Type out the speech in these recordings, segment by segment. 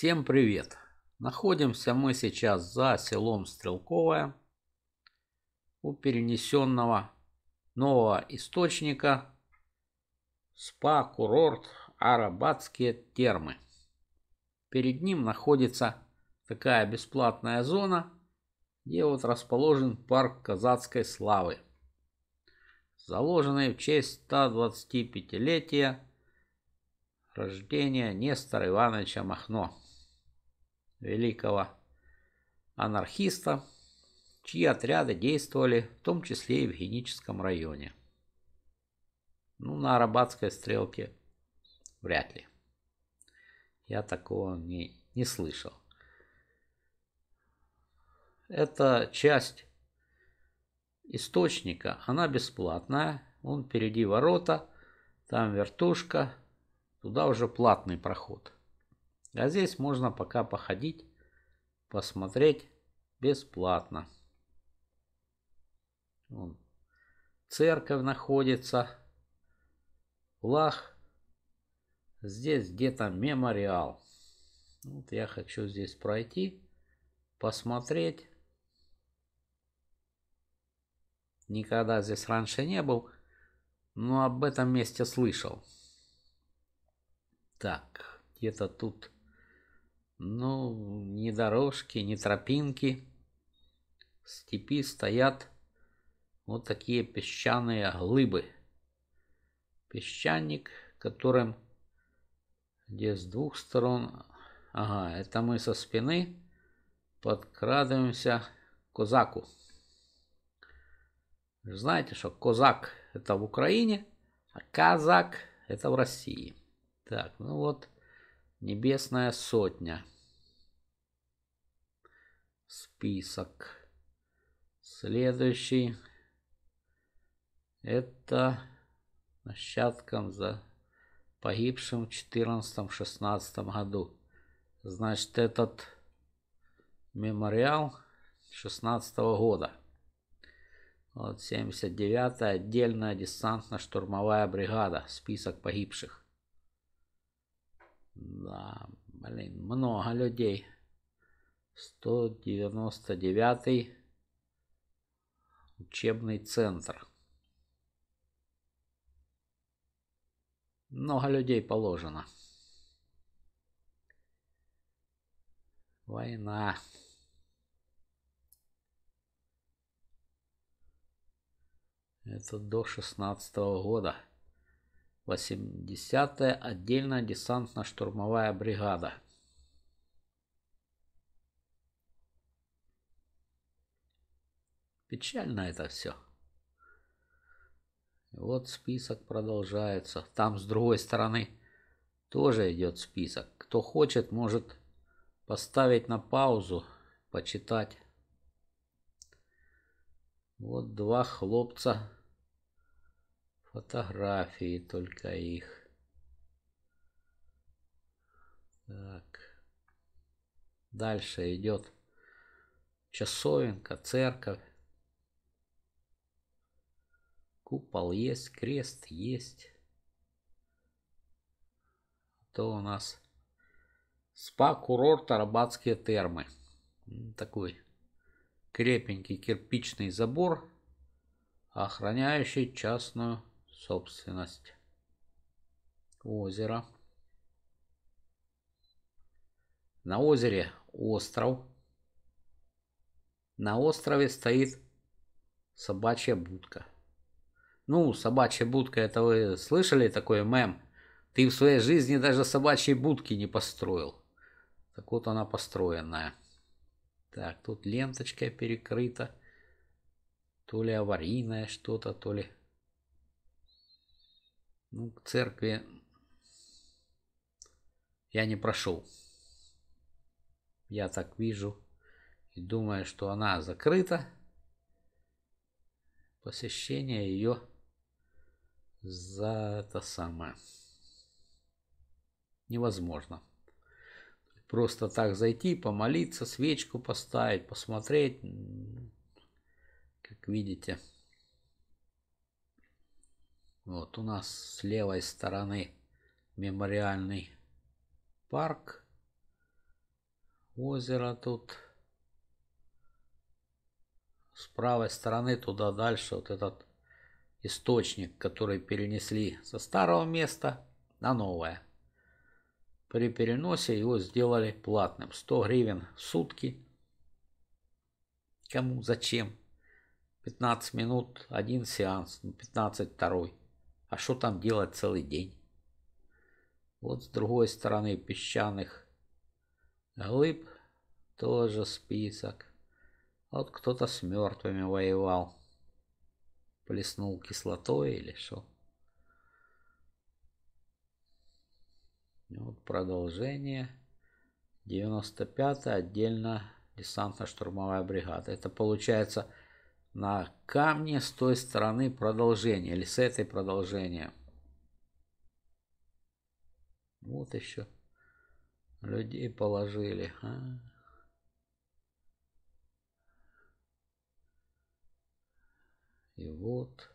Всем привет! Находимся мы сейчас за селом Стрелковое у перенесенного нового источника спа-курорт Арабатские термы. Перед ним находится такая бесплатная зона, где вот расположен парк казацкой славы, заложенный в честь 125-летия рождения Нестора Ивановича Махно великого анархиста, чьи отряды действовали в том числе и в Геническом районе. Ну, на Арабатской стрелке вряд ли. Я такого не, не слышал. Эта часть источника, она бесплатная. Он впереди ворота, там вертушка, туда уже платный проход. А здесь можно пока походить, посмотреть бесплатно. Вон. Церковь находится. Лах. Здесь где-то мемориал. Вот я хочу здесь пройти, посмотреть. Никогда здесь раньше не был, но об этом месте слышал. Так, где-то тут ну, ни дорожки, ни тропинки. В степи стоят вот такие песчаные глыбы. Песчаник, которым где с двух сторон... Ага, это мы со спины подкрадываемся к козаку. знаете, что козак это в Украине, а казак это в России. Так, ну вот... Небесная сотня. Список. Следующий. Это нащадкам за погибшим в 14-16 году. Значит, этот мемориал 16 года. Вот 79-я отдельная десантно-штурмовая бригада. Список погибших. Да, блин, много людей. 199 учебный центр. Много людей положено. Война. Это до 16 года. 80-я отдельная десантно-штурмовая бригада. Печально это все. Вот список продолжается. Там с другой стороны тоже идет список. Кто хочет, может поставить на паузу, почитать. Вот два хлопца Фотографии только их. Так. Дальше идет часовенка, церковь. Купол есть, крест есть. А то у нас спа-курорт Арбатские термы. Такой крепенький кирпичный забор, охраняющий частную собственность озера На озере остров. На острове стоит собачья будка. Ну, собачья будка, это вы слышали такой мем? Ты в своей жизни даже собачьей будки не построил. Так вот она построенная. Так, тут ленточка перекрыта. То ли аварийное что-то, то ли... Ну, к церкви я не прошел. Я так вижу и думаю, что она закрыта. Посещение ее за это самое невозможно. Просто так зайти, помолиться, свечку поставить, посмотреть, как видите. Вот у нас с левой стороны мемориальный парк. Озеро тут. С правой стороны туда дальше вот этот источник, который перенесли со старого места на новое. При переносе его сделали платным. 100 гривен в сутки. Кому? Зачем? 15 минут один сеанс, 15 второй. А что там делать целый день? Вот с другой стороны песчаных глыб тоже список. Вот кто-то с мертвыми воевал. Плеснул кислотой или что? Вот продолжение. 95 отдельно десантно-штурмовая бригада. Это получается на камне с той стороны продолжение или с этой продолжение. Вот еще людей положили. А? И вот...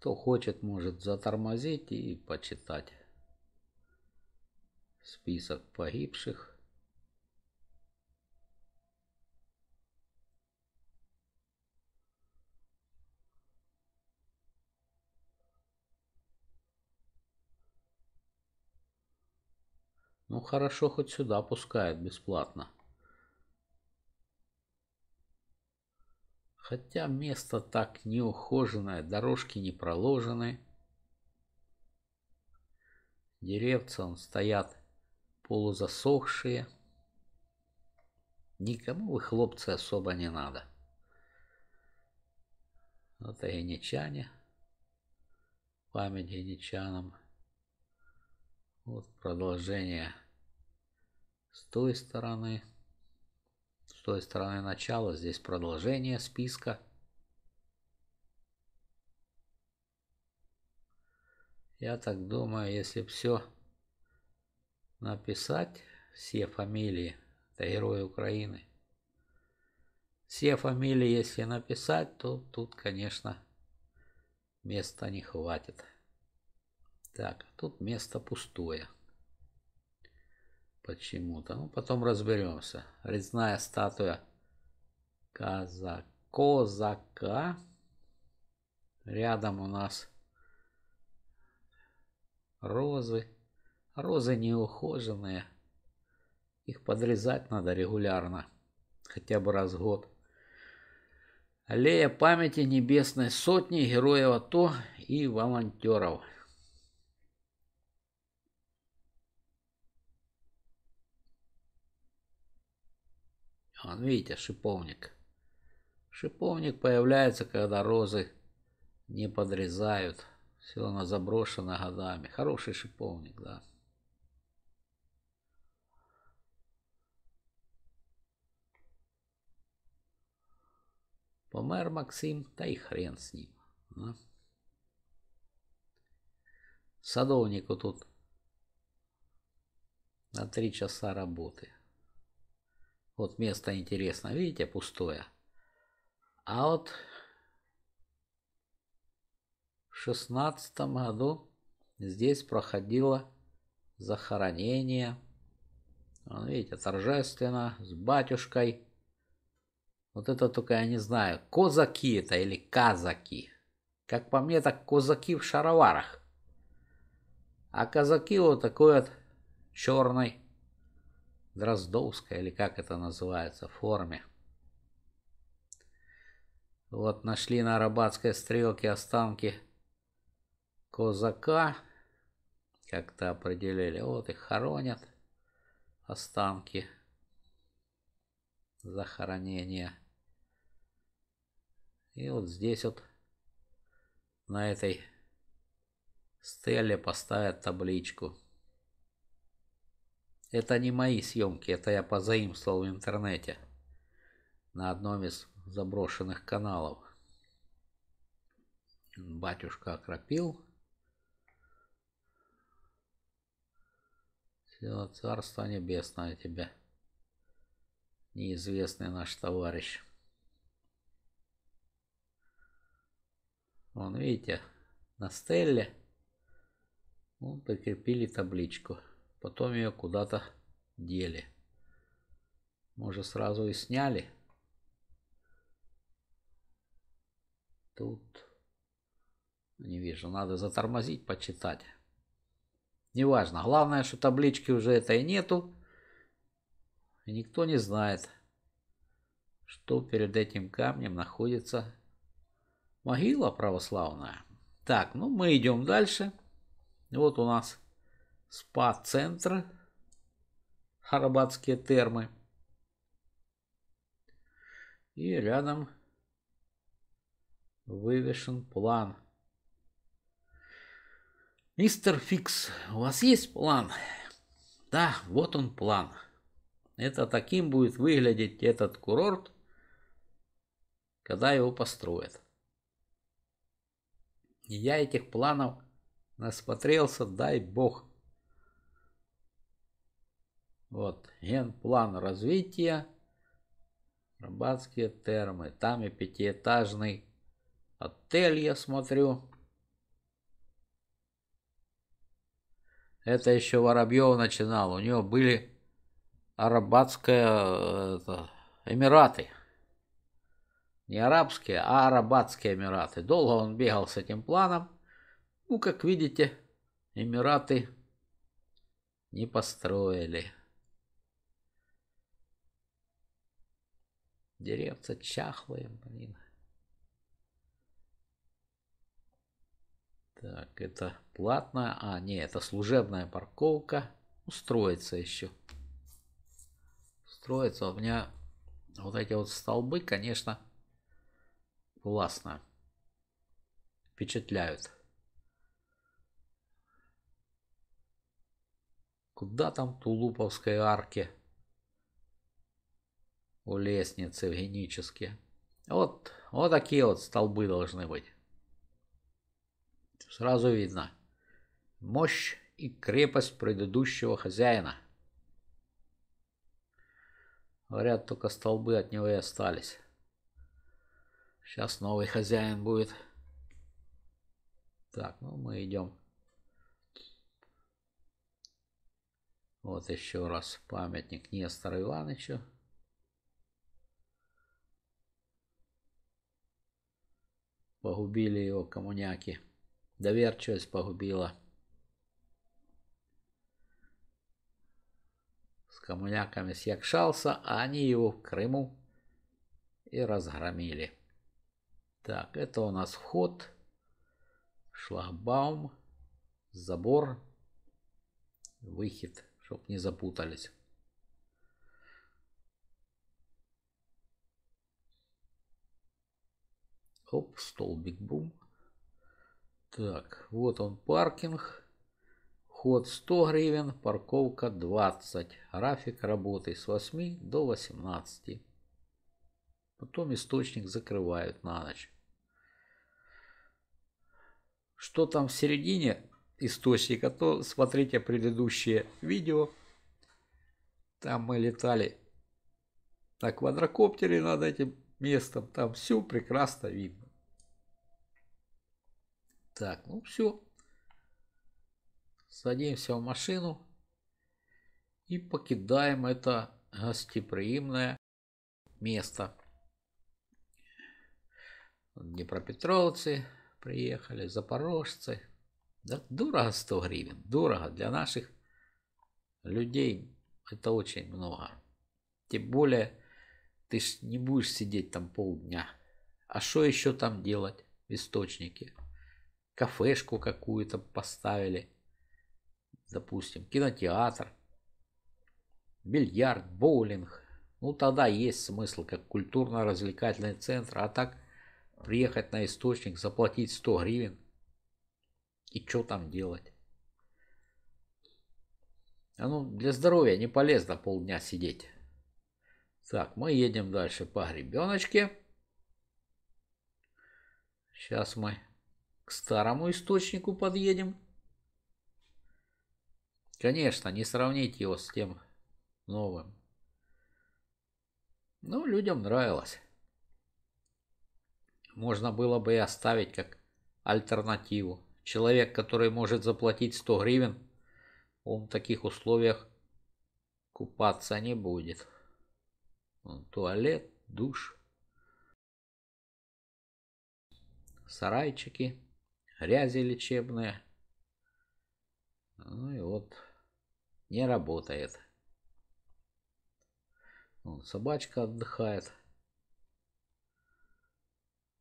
Кто хочет, может затормозить и почитать список погибших. Ну хорошо, хоть сюда пускают бесплатно. Хотя место так неухоженное, дорожки не проложены. Деревца он стоят полузасохшие. Никому вы, хлопцы, особо не надо. Это яничане. Память яничанам. Вот продолжение с той стороны. С той стороны начало, здесь продолжение списка. Я так думаю, если все написать, все фамилии, это герои Украины, все фамилии, если написать, то тут, конечно, места не хватит. Так, тут место пустое почему-то. Ну, потом разберемся. Резная статуя казака. Рядом у нас розы. Розы неухоженные. Их подрезать надо регулярно. Хотя бы раз в год. Аллея памяти Небесной Сотни, героев АТО и волонтеров. Вон, видите, шиповник. Шиповник появляется, когда розы не подрезают. Все она заброшена годами. Хороший шиповник, да. Помер Максим, та и хрен с ним. А? Садовнику тут на три часа работы. Вот место интересно, видите, пустое. А вот в шестнадцатом году здесь проходило захоронение. Вон, видите, торжественно, с батюшкой. Вот это только я не знаю, козаки это или казаки. Как по мне, так козаки в шароварах. А казаки вот такой вот черный дроздовской, или как это называется, форме. Вот нашли на Арабатской стрелке останки козака, как-то определили. Вот их хоронят, останки, захоронения. И вот здесь вот на этой стеле поставят табличку. Это не мои съемки, это я позаимствовал в интернете. На одном из заброшенных каналов. Батюшка окропил. царство небесное тебе. Неизвестный наш товарищ. Вон, видите, на стелле он прикрепили табличку. Потом ее куда-то дели. Может сразу и сняли? Тут не вижу. Надо затормозить, почитать. Неважно. Главное, что таблички уже этой нету. И никто не знает, что перед этим камнем находится могила православная. Так, ну мы идем дальше. Вот у нас спа-центр, Арабатские термы. И рядом вывешен план. Мистер Фикс, у вас есть план? Да, вот он план. Это таким будет выглядеть этот курорт, когда его построят. И я этих планов насмотрелся, дай бог. Вот, генплан развития. Рыбацкие термы. Там и пятиэтажный отель, я смотрю. Это еще Воробьев начинал. У него были арабатские это, эмираты. Не арабские, а арабатские эмираты. Долго он бегал с этим планом. Ну, как видите, эмираты не построили. Деревца чахлые, блин. Так, это платная. А, не, это служебная парковка. Устроится еще. Строится. У меня вот эти вот столбы, конечно, классно впечатляют. Куда там Тулуповской арки? у лестницы вгенически. Вот, вот такие вот столбы должны быть. Сразу видно. Мощь и крепость предыдущего хозяина. Говорят, только столбы от него и остались. Сейчас новый хозяин будет. Так, ну мы идем. Вот еще раз памятник Нестору Ивановичу. Погубили его коммуняки. Доверчивость погубила. С коммуняками съякшался, а они его в Крыму и разгромили. Так, это у нас вход. Шлагбаум. Забор. Выход, чтоб не запутались. Оп, столбик бум. Так, вот он паркинг. Ход 100 гривен, парковка 20. График работы с 8 до 18. Потом источник закрывают на ночь. Что там в середине источника, то смотрите предыдущее видео. Там мы летали на квадрокоптере над этим местом. Там все прекрасно видно. Так, ну все. Садимся в машину и покидаем это гостеприимное место. Днепропетровцы приехали, запорожцы. Да, дорого 100 гривен, дорого для наших людей. Это очень много. Тем более, ты ж не будешь сидеть там полдня. А что еще там делать в источнике? кафешку какую-то поставили, допустим, кинотеатр, бильярд, боулинг. Ну, тогда есть смысл, как культурно-развлекательный центр, а так приехать на источник, заплатить 100 гривен и что там делать? А ну, для здоровья не полезно полдня сидеть. Так, мы едем дальше по гребеночке. Сейчас мы к старому источнику подъедем. Конечно, не сравнить его с тем новым. Но ну, людям нравилось. Можно было бы и оставить как альтернативу. Человек, который может заплатить 100 гривен, он в таких условиях купаться не будет. Туалет, душ, сарайчики – грязи лечебные. Ну и вот не работает. Вон, ну, собачка отдыхает.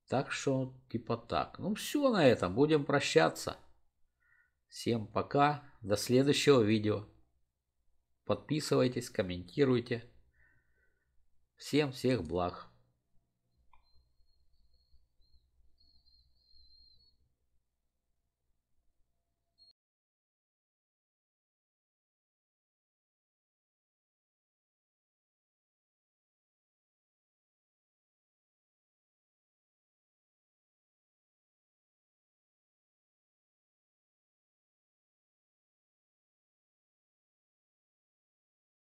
Так что, типа так. Ну все на этом, будем прощаться. Всем пока, до следующего видео. Подписывайтесь, комментируйте. Всем всех благ.